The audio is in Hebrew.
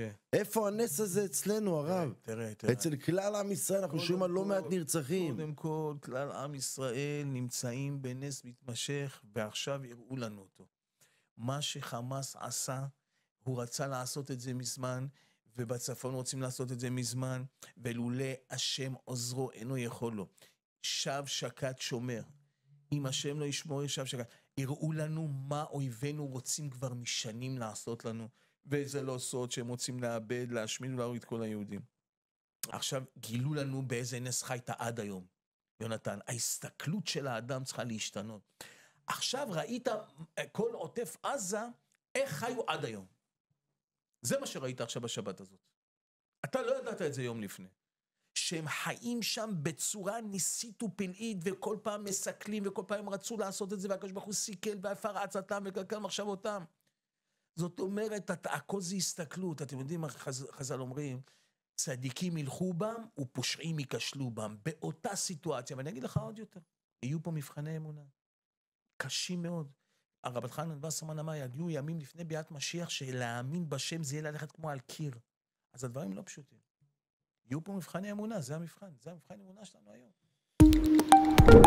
כן. איפה הנס הזה אצלנו, הרב? תראה, תראה. אצל כלל עם ישראל, אנחנו שומעים על לא מעט נרצחים. קודם כל, כלל עם ישראל נמצאים בנס מתמשך, ועכשיו הראו לנו אותו. מה שחמאס עשה, הוא רצה לעשות את זה מזמן, ובצפון רוצים לעשות את זה מזמן, ולולא השם עוזרו, אינו יכול לו. שב שקד שומר. אם השם לא ישמור, שב שקד. הראו לנו מה אויבינו רוצים כבר משנים לעשות לנו. וזה לא סוד שהם רוצים לאבד, להשמיד ולהרוג את כל היהודים. עכשיו, גילו לנו באיזה נס חיית עד היום, יונתן. ההסתכלות של האדם צריכה להשתנות. עכשיו ראית אה, כל עוטף עזה, איך חיו עד היום. זה מה שראית עכשיו בשבת הזאת. אתה לא ידעת את זה יום לפני. שהם חיים שם בצורה ניסית ופלאית, וכל פעם מסכלים, וכל פעם רצו לעשות את זה, והקדוש ברוך הוא סיכל ועפר עצתם וקלקל מחשבותם. זאת אומרת, הכל זה הסתכלות. אתם יודעים מה חז, חז"ל אומרים? צדיקים ילכו בם ופושעים ייכשלו בם. באותה סיטואציה, ואני אגיד לך עוד יותר, יהיו פה מבחני אמונה. קשים מאוד. הרבת חנן וסרמן אמר, יגיעו ימים לפני ביאת משיח, שלהאמין בשם זה יהיה ללכת כמו על קיר. אז הדברים לא פשוטים. יהיו פה מבחני אמונה, זה המבחן, זה המבחן אמונה שלנו היום.